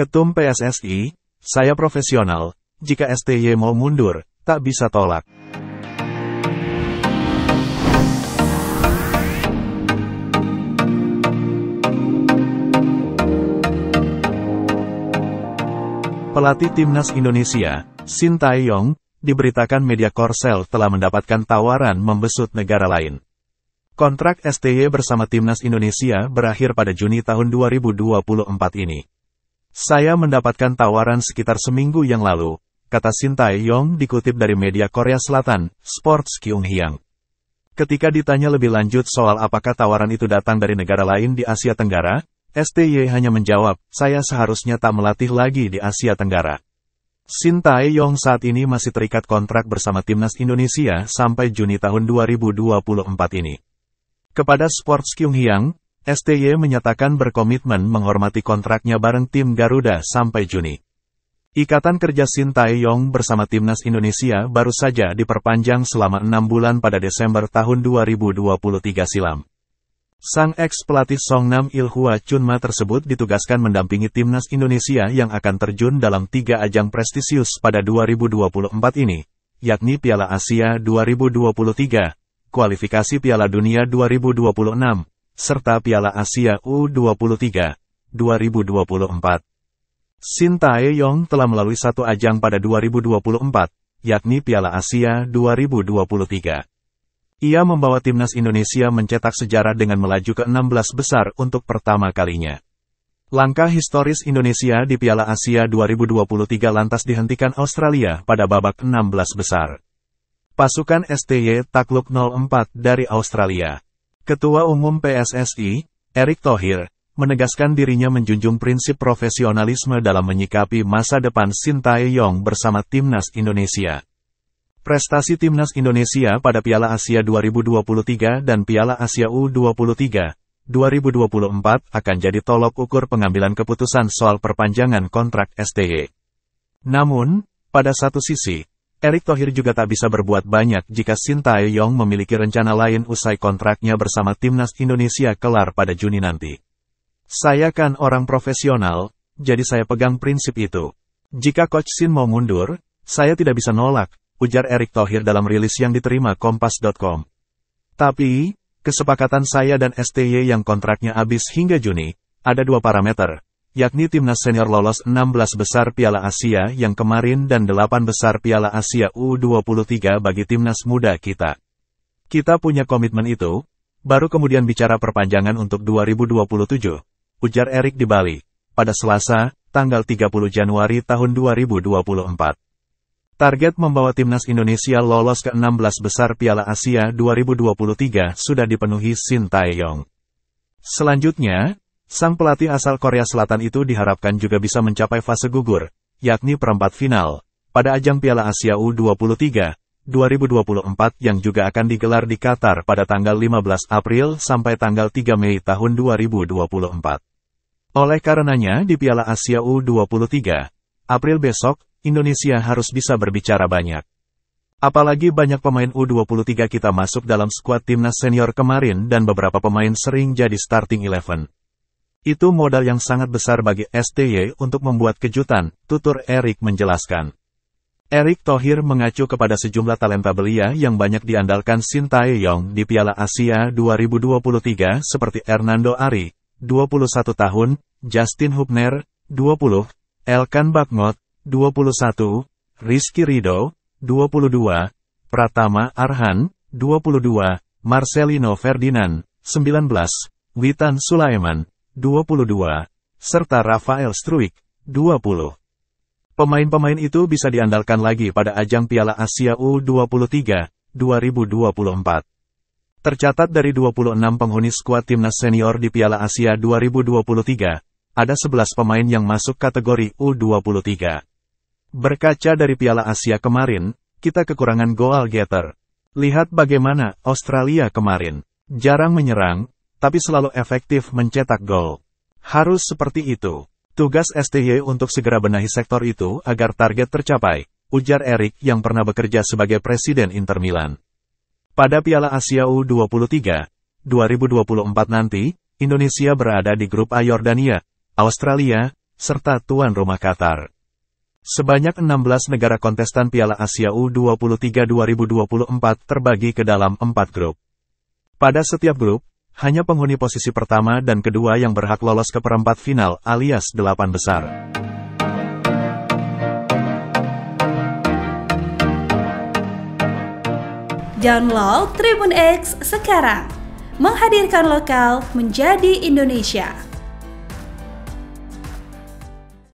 Ketum PSSI, saya profesional, jika STY mau mundur, tak bisa tolak. Pelatih Timnas Indonesia, Shin Tae-yong, diberitakan media Korsel telah mendapatkan tawaran membesut negara lain. Kontrak STY bersama Timnas Indonesia berakhir pada Juni tahun 2024 ini. Saya mendapatkan tawaran sekitar seminggu yang lalu, kata Shin Tae-yong dikutip dari media Korea Selatan, Sports Kyung Hyang. Ketika ditanya lebih lanjut soal apakah tawaran itu datang dari negara lain di Asia Tenggara, STY hanya menjawab, saya seharusnya tak melatih lagi di Asia Tenggara. Shin Tae-yong saat ini masih terikat kontrak bersama Timnas Indonesia sampai Juni tahun 2024 ini. Kepada Sports Kyung Hyang, STY menyatakan berkomitmen menghormati kontraknya bareng tim Garuda sampai Juni. Ikatan kerja Tae-yong bersama Timnas Indonesia baru saja diperpanjang selama enam bulan pada Desember tahun 2023 silam. Sang ex-pelatih Songnam Ilhua Chunma tersebut ditugaskan mendampingi timnas Indonesia yang akan terjun dalam tiga ajang prestisius pada 2024 ini, yakni Piala Asia 2023, Kualifikasi Piala Dunia 2026, serta Piala Asia U23 2024. Shin Tae-yong telah melalui satu ajang pada 2024, yakni Piala Asia 2023. Ia membawa timnas Indonesia mencetak sejarah dengan melaju ke 16 besar untuk pertama kalinya. Langkah historis Indonesia di Piala Asia 2023 lantas dihentikan Australia pada babak 16 besar. Pasukan STY takluk 04 dari Australia. Ketua Umum PSSI, Erick Thohir, menegaskan dirinya menjunjung prinsip profesionalisme dalam menyikapi masa depan Sintayong bersama Timnas Indonesia. Prestasi Timnas Indonesia pada Piala Asia 2023 dan Piala Asia U23 2024 akan jadi tolok ukur pengambilan keputusan soal perpanjangan kontrak STY. Namun, pada satu sisi, Erick Thohir juga tak bisa berbuat banyak jika Sintayong memiliki rencana lain usai kontraknya bersama Timnas Indonesia kelar pada Juni nanti. Saya kan orang profesional, jadi saya pegang prinsip itu. Jika Coach Sin mau mundur, saya tidak bisa nolak, ujar Erick Thohir dalam rilis yang diterima Kompas.com. Tapi, kesepakatan saya dan STY yang kontraknya habis hingga Juni, ada dua parameter yakni timnas senior lolos 16 besar Piala Asia yang kemarin dan 8 besar Piala Asia U23 bagi timnas muda kita. Kita punya komitmen itu, baru kemudian bicara perpanjangan untuk 2027, ujar Erik di Bali, pada Selasa, tanggal 30 Januari tahun 2024. Target membawa timnas Indonesia lolos ke 16 besar Piala Asia 2023 sudah dipenuhi Sintayong. Selanjutnya, Sang pelatih asal Korea Selatan itu diharapkan juga bisa mencapai fase gugur, yakni perempat final, pada ajang Piala Asia U23, 2024 yang juga akan digelar di Qatar pada tanggal 15 April sampai tanggal 3 Mei tahun 2024. Oleh karenanya di Piala Asia U23, April besok, Indonesia harus bisa berbicara banyak. Apalagi banyak pemain U23 kita masuk dalam skuad timnas senior kemarin dan beberapa pemain sering jadi starting eleven. Itu modal yang sangat besar bagi STY untuk membuat kejutan, tutur Erik menjelaskan. Erik Thohir mengacu kepada sejumlah talenta belia yang banyak diandalkan Shin Taeyong di Piala Asia 2023 seperti Hernando Ari, 21 tahun, Justin Hubner, 20, Elkan Bakngot, 21, Rizky Rido, 22, Pratama Arhan, 22, Marcelino Ferdinand, 19, Witan Sulaiman, 22, serta Rafael Struik, 20. Pemain-pemain itu bisa diandalkan lagi pada ajang Piala Asia U23, 2024. Tercatat dari 26 penghuni skuad timnas senior di Piala Asia 2023, ada 11 pemain yang masuk kategori U23. Berkaca dari Piala Asia kemarin, kita kekurangan goal getter. Lihat bagaimana Australia kemarin. Jarang menyerang, tapi selalu efektif mencetak gol. Harus seperti itu. Tugas STY untuk segera benahi sektor itu agar target tercapai, ujar Erik yang pernah bekerja sebagai presiden Inter Milan. Pada Piala Asia U23, 2024 nanti, Indonesia berada di grup A Yordania, Australia, serta tuan rumah Qatar. Sebanyak 16 negara kontestan Piala Asia U23 2024 terbagi ke dalam 4 grup. Pada setiap grup, hanya penghuni posisi pertama dan kedua yang berhak lolos ke perempat final alias delapan besar. Download Tribun X sekarang. Menghadirkan lokal menjadi Indonesia.